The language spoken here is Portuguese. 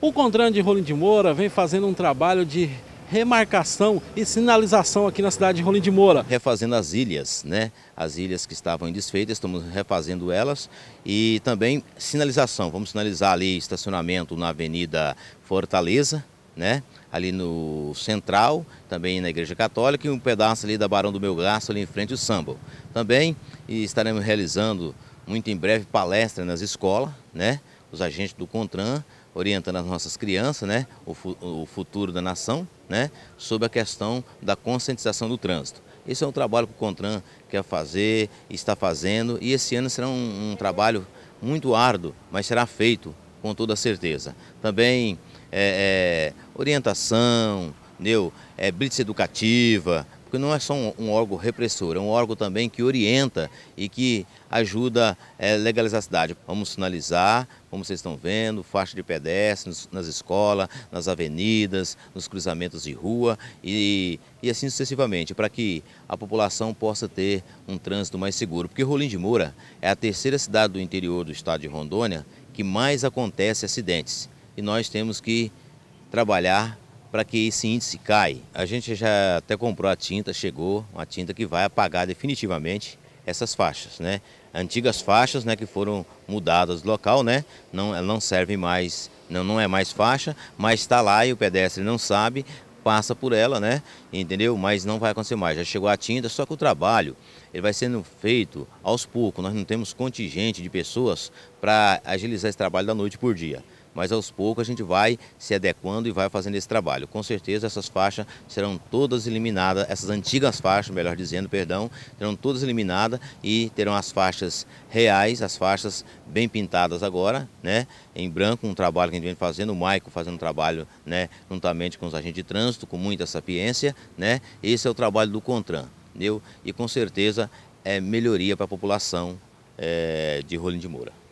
O Contran de Rolim de Moura vem fazendo um trabalho de remarcação e sinalização aqui na cidade de Rolim de Moura. Refazendo as ilhas, né? As ilhas que estavam desfeitas, estamos refazendo elas e também sinalização. Vamos sinalizar ali estacionamento na Avenida Fortaleza, né? Ali no Central, também na Igreja Católica e um pedaço ali da Barão do Melgaço, ali em frente ao Samba. Também estaremos realizando muito em breve palestra nas escolas, né? Os agentes do CONTRAN orientando as nossas crianças, né, o, fu o futuro da nação, né, sobre a questão da conscientização do trânsito. Esse é um trabalho que o CONTRAN quer fazer, está fazendo, e esse ano será um, um trabalho muito árduo, mas será feito com toda certeza. Também é, é, orientação, entendeu? É, blitz educativa, porque não é só um, um, órgão repressor, é um órgão também que orienta e que ajuda a eh, é, legalizar a cidade. Vamos sinalizar, como vocês estão vendo, faixa de pedestres nas escolas, nas avenidas, nos cruzamentos de rua e, e assim sucessivamente, para que a população possa ter um trânsito mais seguro. Porque Rolim de Moura é a terceira cidade do interior do estado de Rondônia que mais acontece acidentes e nós temos que trabalhar para que esse índice caia. A gente já até comprou a tinta, chegou, uma tinta que vai apagar definitivamente essas faixas, né? Antigas faixas, né, que foram mudadas do local, né? Não, não serve mais, não, não é mais faixa, mas está lá e o pedestre não sabe, passa por ela, né? Entendeu? Mas não vai acontecer mais. Já chegou a tinta, só que o trabalho ele vai sendo feito aos poucos. Nós não temos contingente de pessoas para agilizar esse trabalho da noite por dia mas aos poucos a gente vai se adequando e vai fazendo esse trabalho. Com certeza essas faixas serão todas eliminadas, essas antigas faixas, melhor dizendo, perdão, serão todas eliminadas e terão as faixas reais, as faixas bem pintadas agora, né? Em branco, um trabalho que a gente vem fazendo, o Maico fazendo um trabalho, né, juntamente com os agentes de trânsito, com muita sapiência, né? Esse é o trabalho do Contran, entendeu? E com certeza é melhoria para a população é, de Rolim de Moura.